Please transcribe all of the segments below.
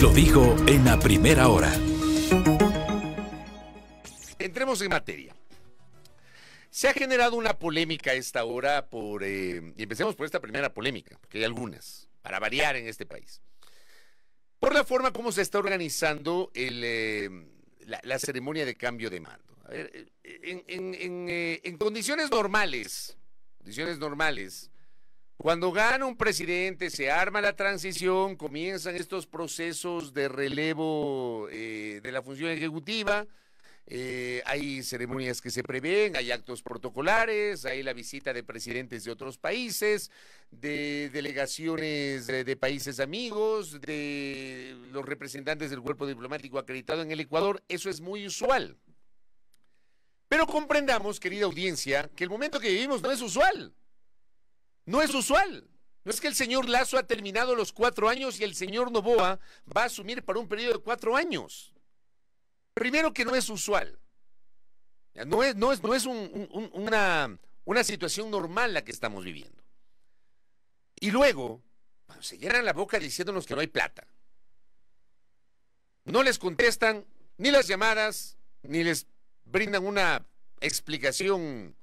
Lo dijo en la primera hora. Entremos en materia. Se ha generado una polémica esta hora por, eh, y empecemos por esta primera polémica, porque hay algunas, para variar en este país. Por la forma como se está organizando eh, la, ceremonia de cambio de mando. Eh, en, en condiciones normales, condiciones normales, cuando gana un presidente, se arma la transición, comienzan estos procesos de relevo eh, de la función ejecutiva, eh, hay ceremonias que se prevén, hay actos protocolares, hay la visita de presidentes de otros países, de delegaciones de, países amigos, de los representantes del cuerpo diplomático acreditado en el Ecuador. Eso es muy usual. Pero comprendamos, querida audiencia, que el momento que vivimos no es usual. No es usual. No es que el señor Lazo ha terminado los cuatro años y el señor Novoa va a asumir para un periodo de cuatro años. Primero que no es usual. No es, no es, una, una situación normal la que estamos viviendo. Y luego, se llenan la boca diciéndonos que no hay plata. No les contestan ni las llamadas, ni les brindan una explicación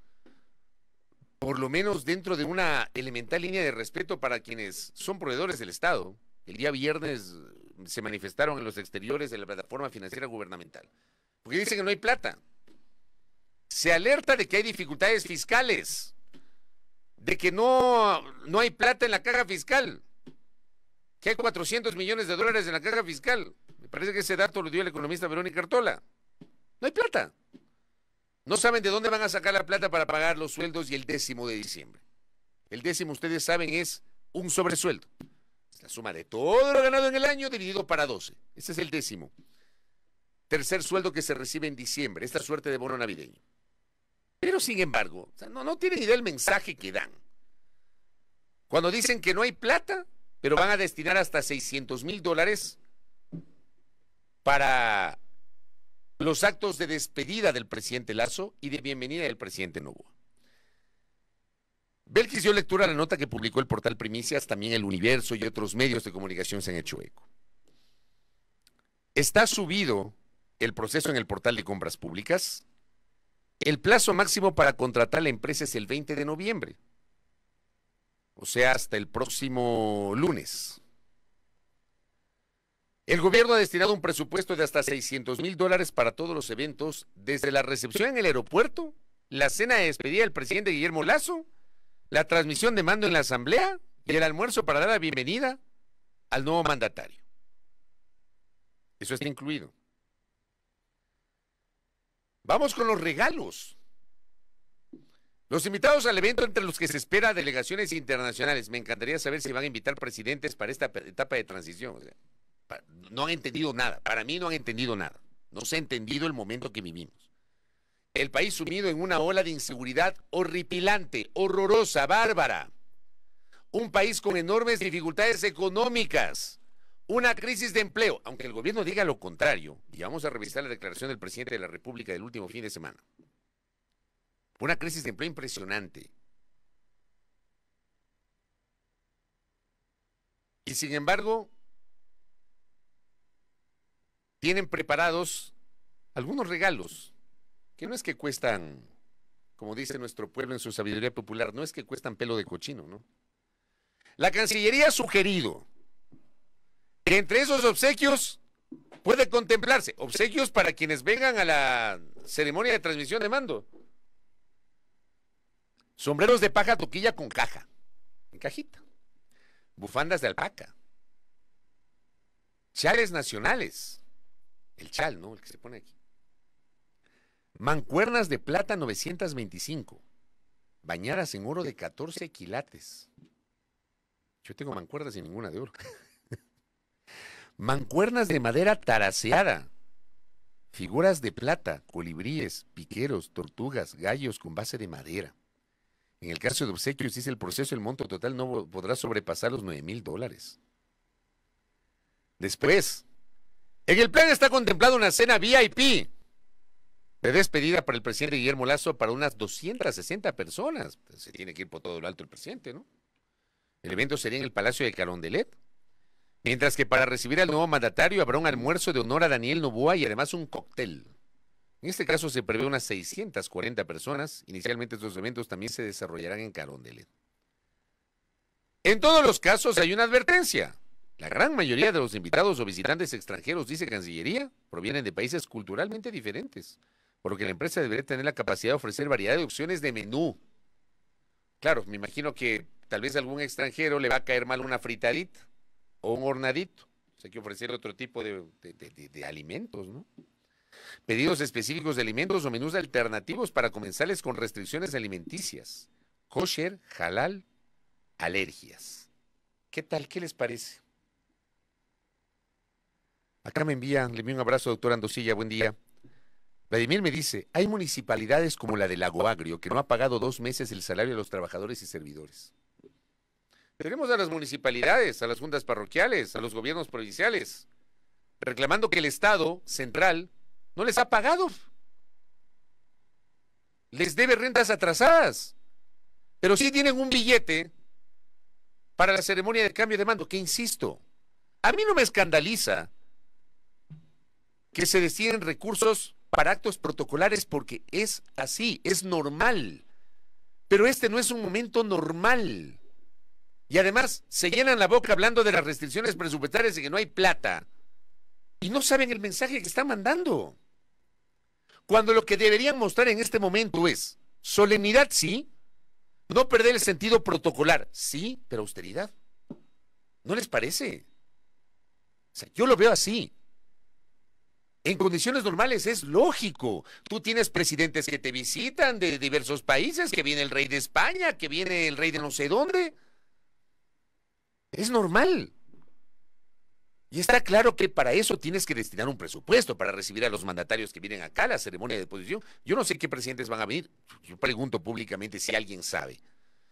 por lo menos dentro de una elemental línea de respeto para quienes son proveedores del Estado. El día viernes eh, se manifestaron en los exteriores de la plataforma financiera gubernamental, porque dicen que no hay plata. Se alerta de que hay dificultades fiscales, de que no, no hay plata en la caja fiscal, que hay 400 millones de dólares en la caja fiscal. Me parece que ese dato lo dio el economista Verónica Artola. No hay plata. No saben de dónde van a sacar la plata para pagar los sueldos y el décimo de diciembre. El décimo, ustedes saben, es un sobresueldo. Es la suma de todo lo ganado en el año dividido para 12. Ese es el décimo. Tercer sueldo que se recibe en diciembre, esta suerte de bono navideño. Pero sin embargo, no, no tienen idea el mensaje que dan. Cuando dicen que no hay plata, pero van a destinar hasta 600 mil dólares para los actos de despedida del presidente Lazo y de bienvenida del presidente Novoa. Belkis dio lectura a la nota que publicó el portal Primicias, también el Universo y otros medios de comunicación se han hecho eco. Está subido el proceso en el portal de compras públicas. El plazo máximo para contratar la empresa es el 20 de noviembre, o sea, hasta el próximo lunes. El gobierno ha destinado un presupuesto de hasta 600 mil dólares para todos los eventos, desde la recepción en el aeropuerto, la cena de despedida del presidente Guillermo Lazo, la transmisión de mando en la asamblea y el almuerzo para dar la bienvenida al nuevo mandatario. Eso está incluido. Vamos con los regalos. Los invitados al evento, entre los que se espera delegaciones internacionales, me encantaría saber si van a invitar presidentes para esta etapa de transición. O sea no han entendido nada. Para mí no han entendido nada. No se ha entendido el momento que vivimos. El país sumido en una ola de inseguridad horripilante, horrorosa, bárbara. Un país con enormes dificultades económicas. Una crisis de empleo. Aunque el gobierno diga lo contrario, y vamos a revisar la declaración del presidente de la República del último fin de semana. Una crisis de empleo impresionante. Y sin embargo, tienen preparados algunos regalos que no es que cuestan, como dice nuestro pueblo en su sabiduría popular, no es que cuestan pelo de cochino, ¿no? La Cancillería ha sugerido que entre esos obsequios puede contemplarse obsequios para quienes vengan a la ceremonia de transmisión de mando. Sombreros de paja toquilla con caja, en cajita. Bufandas de alpaca. Chales nacionales el chal, ¿no? El que se pone aquí. Mancuernas de plata 925, bañadas en oro de 14 quilates. Yo tengo mancuernas y ninguna de oro. mancuernas de madera taraseada, figuras de plata, colibríes, piqueros, tortugas, gallos con base de madera. En el caso de obsequios, dice el proceso, el monto total no podrá sobrepasar los 9 mil dólares. Después, en el plan está contemplada una cena VIP de despedida para el presidente Guillermo Lazo para unas 260 personas. Pues, se tiene que ir por todo lo alto el presidente, ¿no? El evento sería en el Palacio de Carondelet. Mientras que para recibir al nuevo mandatario habrá un almuerzo de honor a Daniel Novoa y además un cóctel. En este caso se prevé unas 640 personas. Inicialmente estos eventos también se desarrollarán en Carondelet. En todos los casos hay una advertencia. La gran mayoría de los invitados o visitantes extranjeros, dice Cancillería, provienen de países culturalmente diferentes, por lo que la empresa debería tener la capacidad de ofrecer variedad de opciones de menú. Claro, me imagino que tal vez a algún extranjero le va a caer mal una fritadita o un hornadito. Pues hay que ofrecer otro tipo de, de alimentos, ¿no? Pedidos específicos de alimentos o menús alternativos para comensales con restricciones alimenticias. Kosher, halal, alergias. ¿Qué tal? ¿Qué les parece? Acá me envían, le envío un abrazo, doctor Andosilla, buen día. Vladimir me dice, hay municipalidades como la de Lago Agrio que no ha pagado dos meses el salario a los trabajadores y servidores. Tenemos a las municipalidades, a las juntas parroquiales, a los gobiernos provinciales, reclamando que el Estado central no les ha pagado. Les debe rentas atrasadas, pero sí tienen un billete para la ceremonia de cambio de mando, que insisto, a mí no me escandaliza que se deciden recursos para actos protocolares porque es así, es normal. Pero este no es un momento normal. Y además se llenan la boca hablando de las restricciones presupuestarias y que no hay plata. Y no saben el mensaje que están mandando. Cuando lo que deberían mostrar en este momento es solemnidad, sí, no perder el sentido protocolar, sí, pero austeridad. ¿No les parece? O yo lo veo así. En condiciones normales es lógico. Tú tienes presidentes que te visitan de diversos países, que viene el rey de España, que viene el rey de no sé dónde. Es normal. Y está claro que para eso tienes que destinar un presupuesto para recibir a los mandatarios que vienen acá a la ceremonia de posición. Yo no sé qué presidentes van a venir. Yo pregunto públicamente si alguien sabe.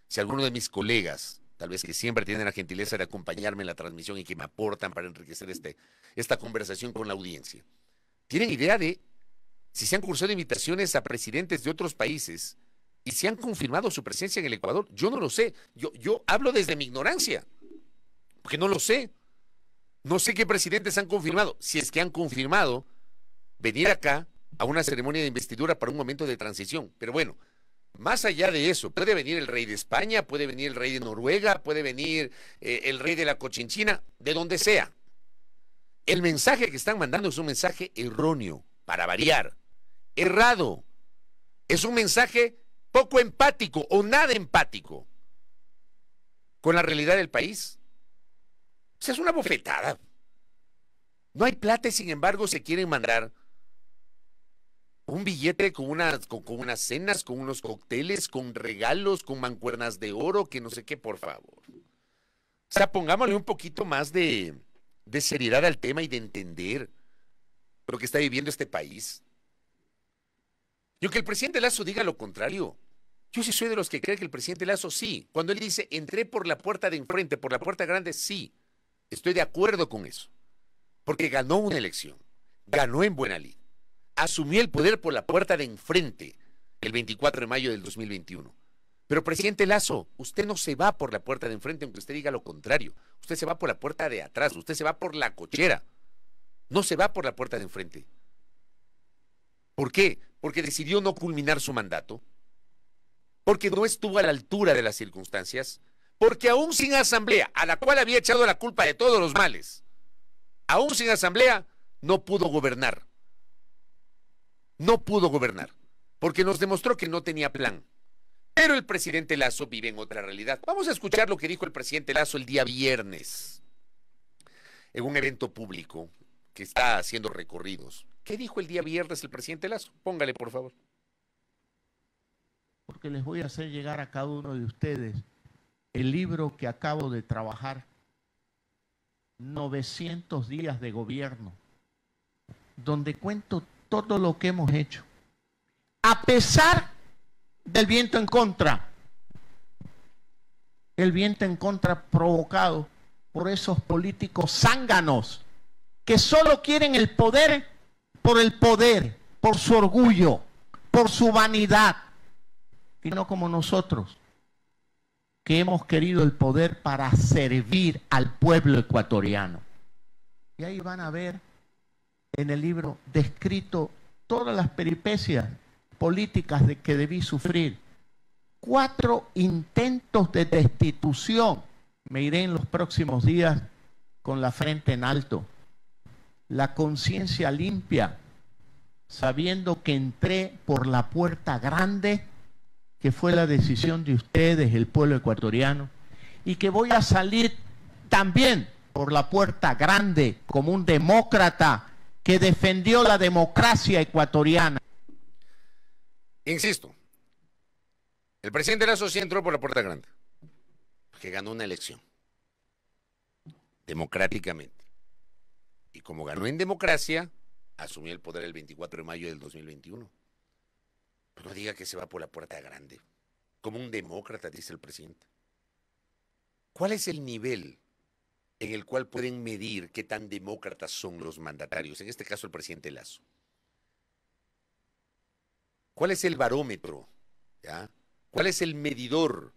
Si alguno de mis colegas tal vez que siempre tienen la gentileza de acompañarme en la transmisión y que me aportan para enriquecer este, esta conversación con la audiencia. ¿Tienen idea de si se han cursado invitaciones a presidentes de otros países y si han confirmado su presencia en el Ecuador? Yo no lo sé. Yo, yo hablo desde mi ignorancia, porque no lo sé. No sé qué presidentes han confirmado. Si es que han confirmado venir acá a una ceremonia de investidura para un momento de transición. Pero bueno, más allá de eso, puede venir el rey de España, puede venir el rey de Noruega, puede venir eh, el rey de la Cochinchina, de donde sea. El mensaje que están mandando es un mensaje erróneo, para variar, errado. Es un mensaje poco empático o nada empático con la realidad del país. O sea, es una bofetada. No hay plata y sin embargo se quieren mandar un billete con, unas, con, unas cenas, con unos cócteles, con regalos, con mancuernas de oro, que no sé qué, por favor. O sea, pongámosle un poquito más de, de seriedad al tema y de entender lo que está viviendo este país. Y aunque el presidente Lazo diga lo contrario, yo sí soy de los que creen que el presidente Lazo sí. Cuando él dice, entré por la puerta de enfrente, por la puerta grande, sí. Estoy de acuerdo con eso. Porque ganó una elección. Ganó en Buenalí. Asumió el poder por la puerta de enfrente el 24 de mayo del 2021. Pero presidente Lazo, usted no se va por la puerta de enfrente, aunque usted diga lo contrario. Usted se va por la puerta de atrás, usted se va por la cochera. No se va por la puerta de enfrente. ¿Por qué? Porque decidió no culminar su mandato. Porque no estuvo a la altura de las circunstancias. Porque aún sin asamblea, a la cual había echado la culpa de todos los males, aún sin asamblea, no pudo gobernar. No pudo gobernar. Porque nos demostró que no tenía plan pero el presidente Lazo vive en otra realidad. Vamos a escuchar lo que dijo el presidente Lazo el día viernes en un evento público que está haciendo recorridos. ¿Qué dijo el día viernes el presidente Lazo? Póngale, por favor. Porque les voy a hacer llegar a cada uno de ustedes el libro que acabo de trabajar, 900 días de gobierno, donde cuento todo lo que hemos hecho. A pesar del viento en contra. El viento en contra provocado por esos políticos zánganos que solo quieren el poder por el poder, por su orgullo, por su vanidad, y no como nosotros, que hemos querido el poder para servir al pueblo ecuatoriano. Y ahí van a ver en el libro descrito todas las peripecias políticas de que debí sufrir. Cuatro intentos de destitución. Me iré en los próximos días con la frente en alto, la conciencia limpia, sabiendo que entré por la puerta grande, que fue la decisión de ustedes, el pueblo ecuatoriano, y que voy a salir también por la puerta grande como un demócrata que defendió la democracia ecuatoriana. Insisto, el presidente Lazo sí entró por la puerta grande, que ganó una elección, democráticamente. Y como ganó en democracia, asumió el poder el 24 de mayo del 2021. Pues no diga que se va por la puerta grande, como un demócrata, dice el presidente. ¿Cuál es el nivel en el cual pueden medir qué tan demócratas son los mandatarios, en este caso el presidente Lazo? ¿Cuál es el barómetro? ¿Cuál es el medidor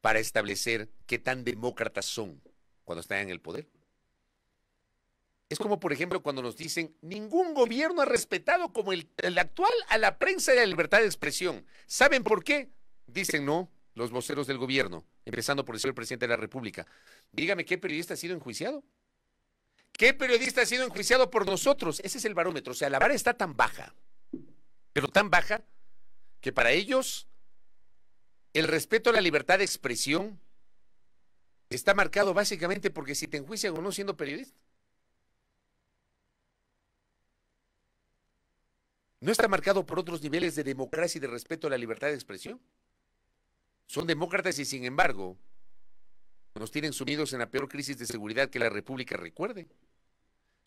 para establecer qué tan demócratas son cuando están en el poder? Es como, por ejemplo, cuando nos dicen, ningún gobierno ha respetado como el, el actual a la prensa y a la libertad de expresión. ¿Saben por qué? Dicen no los voceros del gobierno, empezando por el señor presidente de la República. Dígame, ¿qué periodista ha sido enjuiciado? ¿Qué periodista ha sido enjuiciado por nosotros? Ese es el barómetro. O sea, la vara está tan baja pero tan baja que para ellos el respeto a la libertad de expresión está marcado básicamente porque si te enjuician o no siendo periodista. ¿No está marcado por otros niveles de democracia y de respeto a la libertad de expresión? Son demócratas y sin embargo nos tienen sumidos en la peor crisis de seguridad que la República recuerde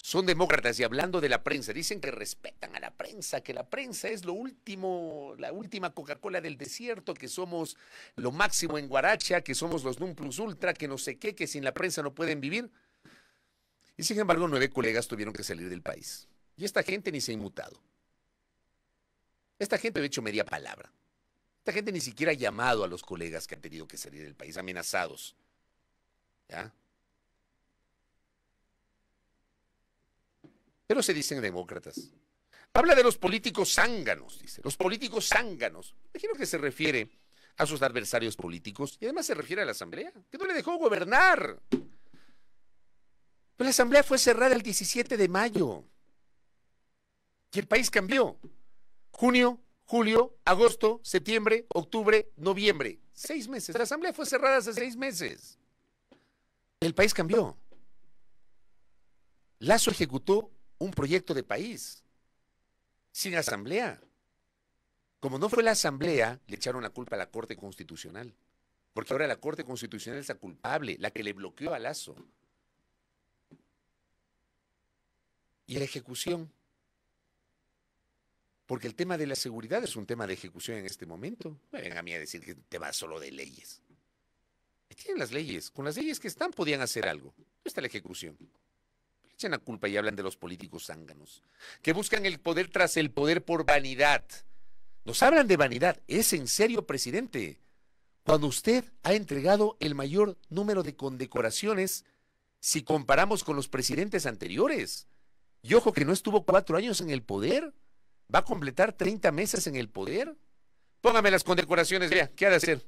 son demócratas y hablando de la prensa, dicen que respetan a la prensa, que la prensa es lo último, la última Coca-Cola del desierto, que somos lo máximo en Guaracha, que somos los Num Plus Ultra, que no sé qué, que sin la prensa no pueden vivir. Y sin embargo, nueve colegas tuvieron que salir del país. Y esta gente ni se ha inmutado. Esta gente ha hecho media palabra. Esta gente ni siquiera ha llamado a los colegas que han tenido que salir del país, amenazados. ¿Ya? pero se dicen demócratas. Habla de los políticos zánganos, dice. Los políticos zánganos. Imagino que se refiere a sus adversarios políticos y además se refiere a la Asamblea, que no le dejó gobernar. Pero la Asamblea fue cerrada el 17 de mayo y el país cambió. Junio, julio, agosto, septiembre, octubre, noviembre. Seis meses. La Asamblea fue cerrada hace seis meses. El país cambió. Lazo ejecutó un proyecto de país, sin asamblea. Como no fue la asamblea, le echaron la culpa a la Corte Constitucional, porque ahora la Corte Constitucional es la culpable, la que le bloqueó a Lazo. Y la ejecución, porque el tema de la seguridad es un tema de ejecución en este momento. Me vengan a mí a decir que te va solo de leyes. Tienen las leyes, con las leyes que están podían hacer algo. No está la ejecución. Echen la culpa y hablan de los políticos zánganos, que buscan el poder tras el poder por vanidad. Nos hablan de vanidad. ¿Es en serio, presidente? Cuando usted ha entregado el mayor número de condecoraciones, si comparamos con los presidentes anteriores, y ojo que no estuvo cuatro años en el poder, va a completar 30 meses en el poder. Póngame las condecoraciones, vea, ¿qué ha de hacer?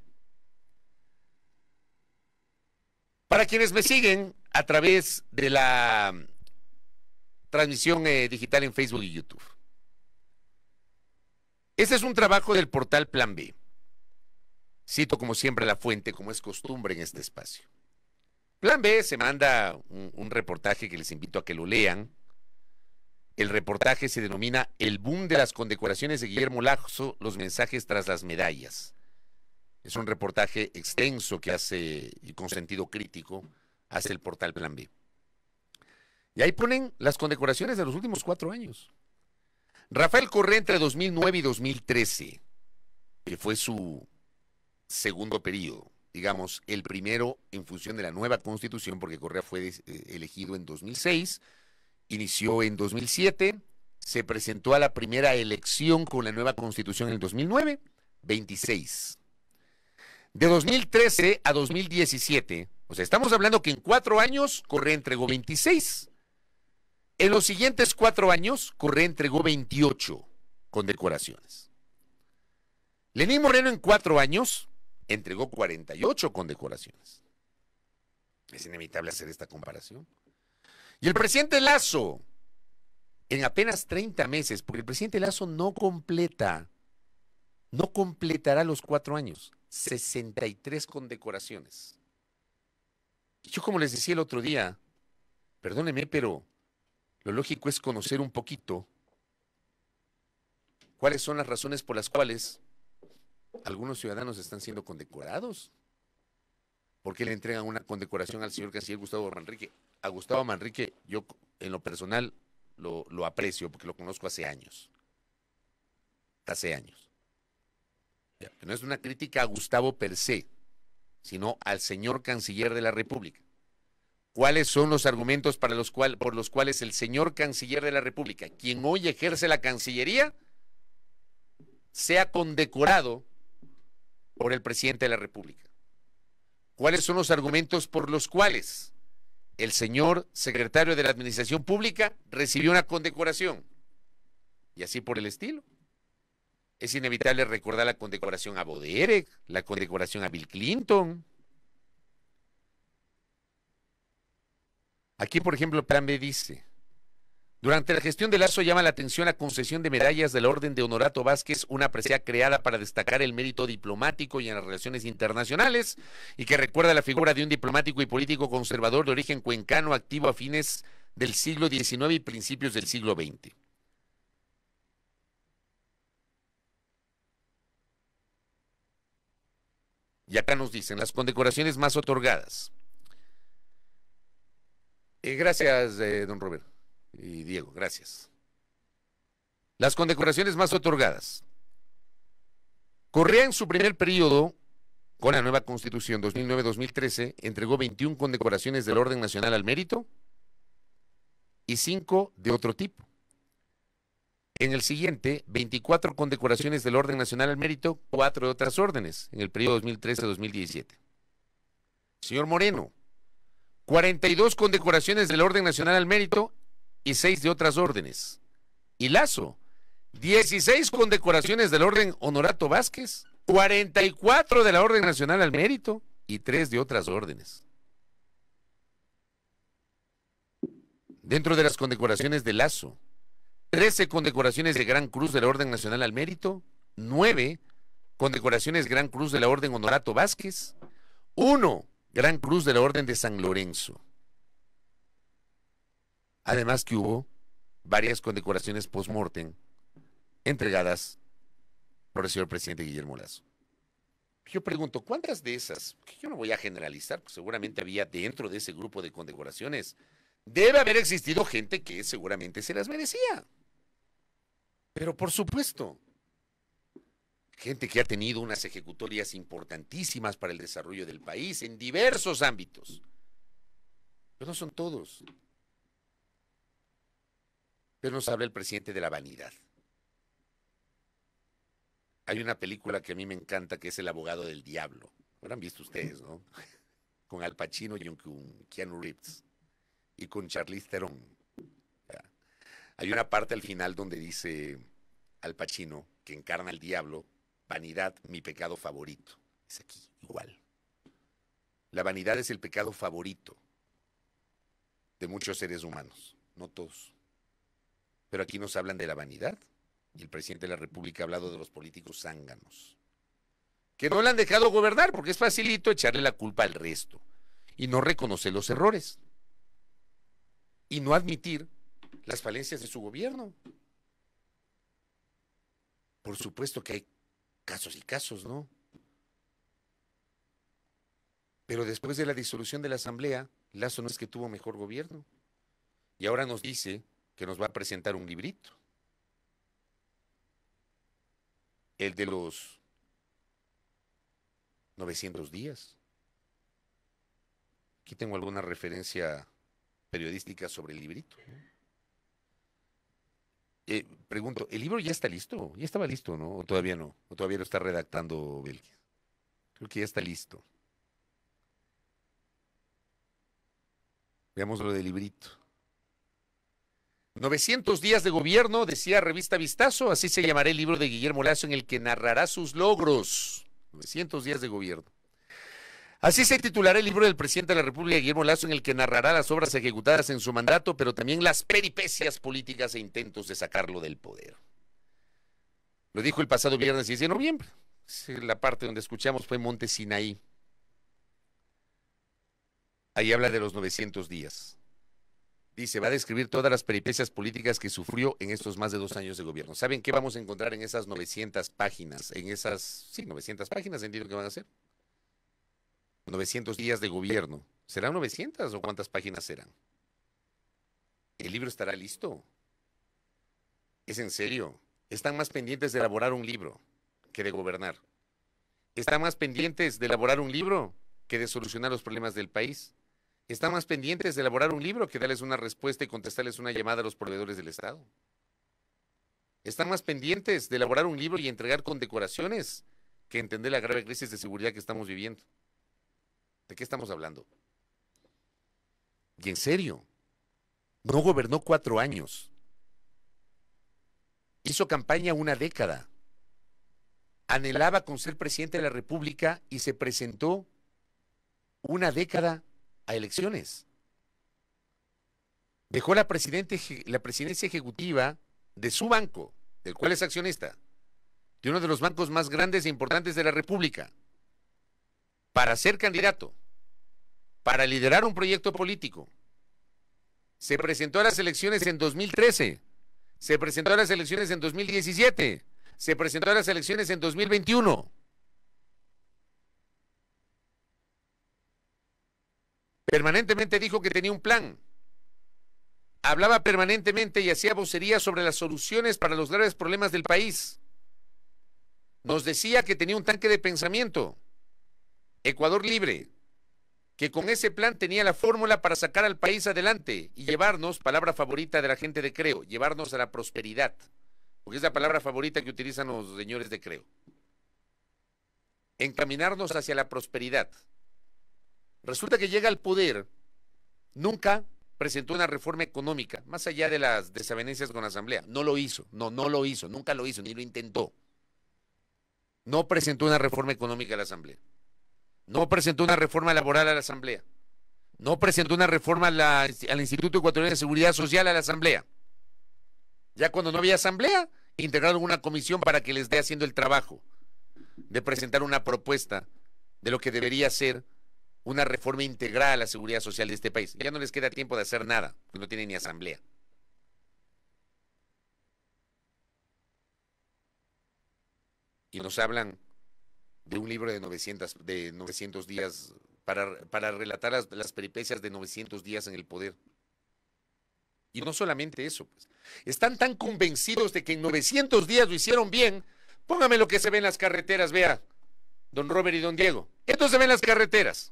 Para quienes me siguen a través de la transmisión eh, digital en Facebook y YouTube. Este es un trabajo del portal Plan B. Cito como siempre la fuente, como es costumbre en este espacio. Plan B se manda un, reportaje que les invito a que lo lean. El reportaje se denomina El boom de las condecoraciones de Guillermo Lazo, los mensajes tras las medallas. Es un reportaje extenso que hace y con sentido crítico hace el portal Plan B. Y ahí ponen las condecoraciones de los últimos cuatro años. Rafael Correa entre 2009 y 2013, que fue su segundo periodo, digamos, el primero en función de la nueva constitución, porque Correa fue eh, elegido en 2006, inició en 2007, se presentó a la primera elección con la nueva constitución en 2009, 26. De 2013 a 2017, o sea, estamos hablando que en cuatro años Correa entregó 26 en los siguientes cuatro años, Correa entregó 28 condecoraciones. Lenín Moreno en cuatro años entregó 48 condecoraciones. Es inevitable hacer esta comparación. Y el presidente Lazo, en apenas 30 meses, porque el presidente Lazo no completa, no completará los cuatro años, 63 condecoraciones. yo como les decía el otro día, perdónenme, pero lo lógico es conocer un poquito cuáles son las razones por las cuales algunos ciudadanos están siendo condecorados. ¿Por qué le entregan una condecoración al señor canciller Gustavo Manrique? A Gustavo Manrique yo en lo personal lo, aprecio porque lo conozco hace años. Hace años. no es una crítica a Gustavo per se, sino al señor canciller de la República cuáles son los argumentos para los por los cuales el señor canciller de la República, quien hoy ejerce la Cancillería, sea condecorado por el presidente de la República. ¿Cuáles son los argumentos por los cuales el señor secretario de la Administración Pública recibió una condecoración? Y así por el estilo. Es inevitable recordar la condecoración a Boderek, la condecoración a Bill Clinton, Aquí, por ejemplo, el dice, durante la gestión de Lazo llama la atención la concesión de medallas del Orden de Honorato Vázquez, una presea creada para destacar el mérito diplomático y en las relaciones internacionales, y que recuerda la figura de un diplomático y político conservador de origen cuencano activo a fines del siglo XIX y principios del siglo XX. Y acá nos dicen las condecoraciones más otorgadas gracias, eh, don Roberto y Diego, gracias. Las condecoraciones más otorgadas. Correa en su primer periodo con la nueva constitución 2009-2013 entregó 21 condecoraciones del orden nacional al mérito y 5 de otro tipo. En el siguiente, 24 condecoraciones del orden nacional al mérito, 4 de otras órdenes en el periodo 2013-2017. Señor Moreno, 42 condecoraciones del Orden Nacional al Mérito y 6 de otras órdenes. Y Lazo, 16 condecoraciones del Orden Honorato Vázquez, 44 de la Orden Nacional al Mérito y 3 de otras órdenes. Dentro de las condecoraciones de Lazo, 13 condecoraciones de Gran Cruz de la Orden Nacional al Mérito, 9 condecoraciones Gran Cruz de la Orden Honorato Vázquez, 1 Gran Cruz de la Orden de San Lorenzo. Además que hubo varias condecoraciones post-mortem entregadas por el señor presidente Guillermo Lazo. Yo pregunto, ¿cuántas de esas, yo no voy a generalizar, porque seguramente había dentro de ese grupo de condecoraciones, debe haber existido gente que seguramente se las merecía? Pero por supuesto, gente que ha tenido unas ejecutorias importantísimas para el desarrollo del país en diversos ámbitos. Pero no son todos. Pero nos habla el presidente de la vanidad. Hay una película que a mí me encanta que es El abogado del diablo. Lo han visto ustedes, ¿no? Con Al Pacino y con Keanu Reeves y con Charlize Theron. Hay una parte al final donde dice Al Pacino, que encarna al diablo, vanidad, mi pecado favorito. Es aquí, igual. La vanidad es el pecado favorito de muchos seres humanos, no todos. Pero aquí nos hablan de la vanidad y el presidente de la República ha hablado de los políticos zánganos, que no le han dejado gobernar porque es facilito echarle la culpa al resto y no reconocer los errores y no admitir las falencias de su gobierno. Por supuesto que hay casos y casos, ¿no? Pero después de la disolución de la Asamblea, Lazo no es que tuvo mejor gobierno. Y ahora nos dice que nos va a presentar un librito. El de los 900 días. Aquí tengo alguna referencia periodística sobre el librito. Eh, pregunto, ¿el libro ya está listo? ¿Ya estaba listo, no? ¿O todavía no? ¿O todavía lo está redactando Belkis? Creo que ya está listo. Veamos lo del librito. 900 días de gobierno, decía Revista Vistazo, así se llamará el libro de Guillermo Lazo en el que narrará sus logros. 900 días de gobierno. Así se titulará el libro del presidente de la República, Guillermo Lazo, en el que narrará las obras ejecutadas en su mandato, pero también las peripecias políticas e intentos de sacarlo del poder. Lo dijo el pasado viernes 10 de noviembre. La parte donde escuchamos fue Monte Sinaí. Ahí habla de los 900 días. Dice, va a describir todas las peripecias políticas que sufrió en estos más de dos años de gobierno. ¿Saben qué vamos a encontrar en esas 900 páginas? En esas, sí, 900 páginas, entiendo que van a ser. 900 días de gobierno. ¿Serán 900 o cuántas páginas serán? El libro estará listo. Es en serio. Están más pendientes de elaborar un libro que de gobernar. Están más pendientes de elaborar un libro que de solucionar los problemas del país. Están más pendientes de elaborar un libro que darles una respuesta y contestarles una llamada a los proveedores del Estado. Están más pendientes de elaborar un libro y entregar condecoraciones que entender la grave crisis de seguridad que estamos viviendo. ¿De qué estamos hablando? Y en serio, no gobernó cuatro años. Hizo campaña una década. Anhelaba con ser presidente de la República y se presentó una década a elecciones. Dejó la, la presidencia ejecutiva de su banco, del cual es accionista, de uno de los bancos más grandes e importantes de la República para ser candidato, para liderar un proyecto político. Se presentó a las elecciones en 2013, se presentó a las elecciones en 2017, se presentó a las elecciones en 2021. Permanentemente dijo que tenía un plan. Hablaba permanentemente y hacía vocería sobre las soluciones para los graves problemas del país. Nos decía que tenía un tanque de pensamiento Ecuador Libre, que con ese plan tenía la fórmula para sacar al país adelante y llevarnos, palabra favorita de la gente de Creo, llevarnos a la prosperidad, porque es la palabra favorita que utilizan los señores de Creo. Encaminarnos hacia la prosperidad. Resulta que llega al poder, nunca presentó una reforma económica, más allá de las desavenencias con la Asamblea. No lo hizo, no, no lo hizo, nunca lo hizo, ni lo intentó. No presentó una reforma económica a la Asamblea. No presentó una reforma laboral a la Asamblea. No presentó una reforma al Instituto Ecuatoriano de Seguridad Social a la Asamblea. Ya cuando no había Asamblea, integraron una comisión para que les dé haciendo el trabajo de presentar una propuesta de lo que debería ser una reforma integral a la seguridad social de este país. Ya no les queda tiempo de hacer nada, pues no tienen ni asamblea. Y nos hablan de un libro de 900, de días, para, relatar las, peripecias de 900 días en el poder. Y no solamente eso, pues. están tan convencidos de que en 900 días lo hicieron bien, póngame lo que se ve en las carreteras, vea, don Robert y don Diego. Esto se ve en las carreteras,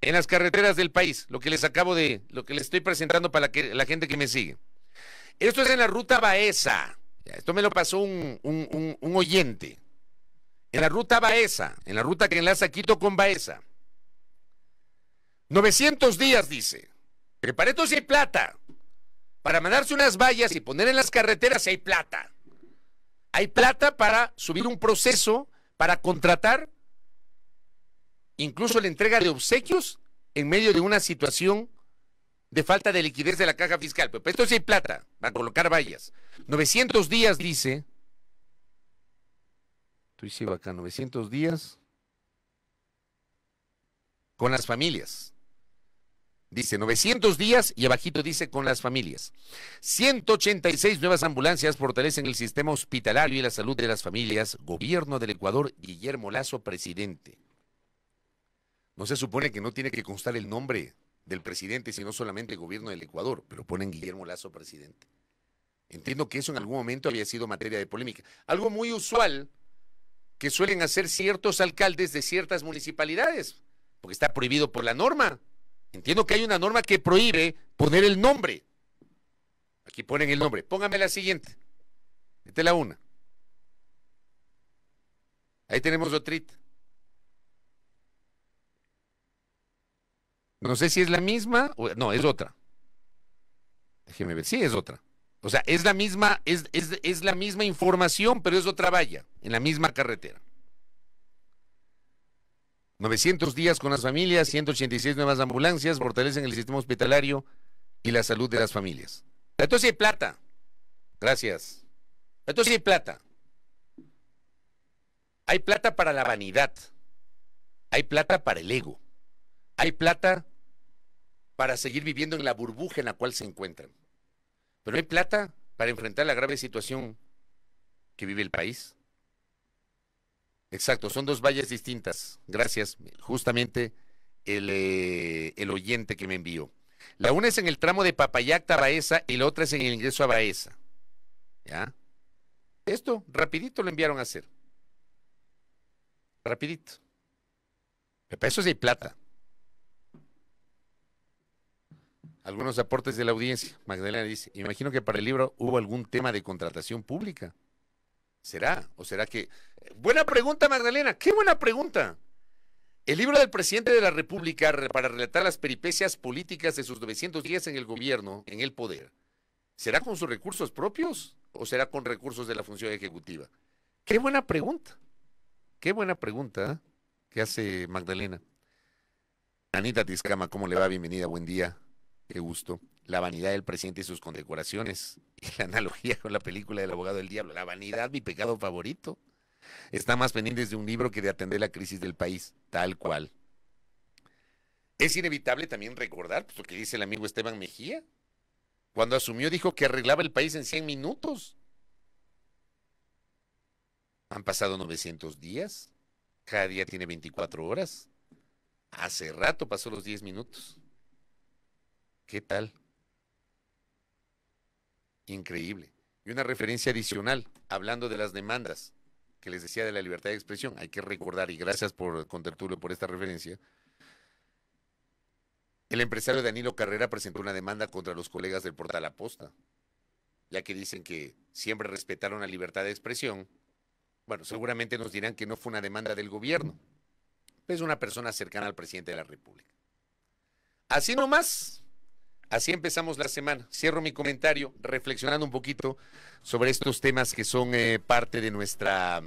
en las carreteras del país, lo que les acabo de, lo que les estoy presentando para que, la gente que me sigue. Esto es en la ruta Baeza, esto me lo pasó un oyente, en la ruta Baeza, en la ruta que enlaza Quito con Baeza. 900 días, dice. Pero para esto hay plata. Para mandarse unas vallas y poner en las carreteras hay plata. Hay plata para subir un proceso, para contratar, incluso la entrega de obsequios en medio de una situación de falta de liquidez de la caja fiscal. Pero esto pues, sí hay plata, para colocar vallas. 900 días, dice hiciste acá 900 días con las familias. Dice 900 días y abajito dice con las familias. 186 nuevas ambulancias fortalecen el sistema hospitalario y la salud de las familias. Gobierno del Ecuador, Guillermo Lazo, presidente. No se supone que no tiene que constar el nombre del presidente, sino solamente gobierno del Ecuador, pero ponen Guillermo Lazo presidente. Entiendo que eso en algún momento había sido materia de polémica. Algo muy usual que suelen hacer ciertos alcaldes de ciertas municipalidades, porque está prohibido por la norma. Entiendo que hay una norma que prohíbe poner el nombre. Aquí ponen el nombre. Póngame la siguiente. Esta la una. Ahí tenemos otro No sé si es la misma. O... No, es otra. Déjeme ver. Sí, es otra. O sea, es la misma, es, la misma información, pero es otra valla, en la misma carretera. 900 días con las familias, 186 nuevas ambulancias, fortalecen el sistema hospitalario y la salud de las familias. Entonces hay plata. Gracias. Entonces hay plata. Hay plata para la vanidad. Hay plata para el ego. Hay plata para seguir viviendo en la burbuja en la cual se encuentran. Pero no hay plata para enfrentar la grave situación que vive el país. Exacto, son dos vallas distintas. Gracias, justamente el, eh, el oyente que me envió. La una es en el tramo de Papayacta a Baeza y la otra es en el ingreso a Baeza. ¿Ya? Esto, rapidito lo enviaron a hacer. Rapidito. Pero para eso sí hay plata. Algunos aportes de la audiencia. Magdalena dice, imagino que para el libro hubo algún tema de contratación pública. ¿Será? ¿O será que... Eh, buena pregunta, Magdalena. Qué buena pregunta. El libro del presidente de la República para relatar las peripecias políticas de sus 900 días en el gobierno, en el poder, ¿será con sus recursos propios o será con recursos de la función ejecutiva? Qué buena pregunta. Qué buena pregunta ¿eh? que hace Magdalena. Anita Tiscama, ¿cómo le va? Bienvenida, buen día gusto la vanidad del presidente y sus condecoraciones. Y la analogía con la película del abogado del diablo. La vanidad, mi pecado favorito. Está más pendiente de un libro que de atender la crisis del país, tal cual. Es inevitable también recordar pues, lo que dice el amigo Esteban Mejía. Cuando asumió dijo que arreglaba el país en 100 minutos. Han pasado 900 días. Cada día tiene 24 horas. Hace rato pasó los 10 minutos. ¿Qué tal? Increíble. Y una referencia adicional, hablando de las demandas que les decía de la libertad de expresión. Hay que recordar, y gracias por Contertulio por esta referencia, el empresario Danilo Carrera presentó una demanda contra los colegas del portal Aposta, ya que dicen que siempre respetaron la libertad de expresión. Bueno, seguramente nos dirán que no fue una demanda del gobierno, es una persona cercana al presidente de la República. Así nomás, Así empezamos la semana. Cierro mi comentario reflexionando un poquito sobre estos temas que son eh, parte de nuestra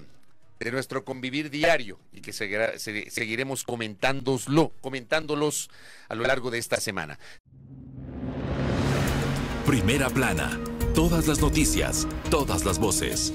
de nuestro convivir diario y que seguiremos comentándolos a lo largo de esta semana. Primera plana, todas las noticias, todas las voces.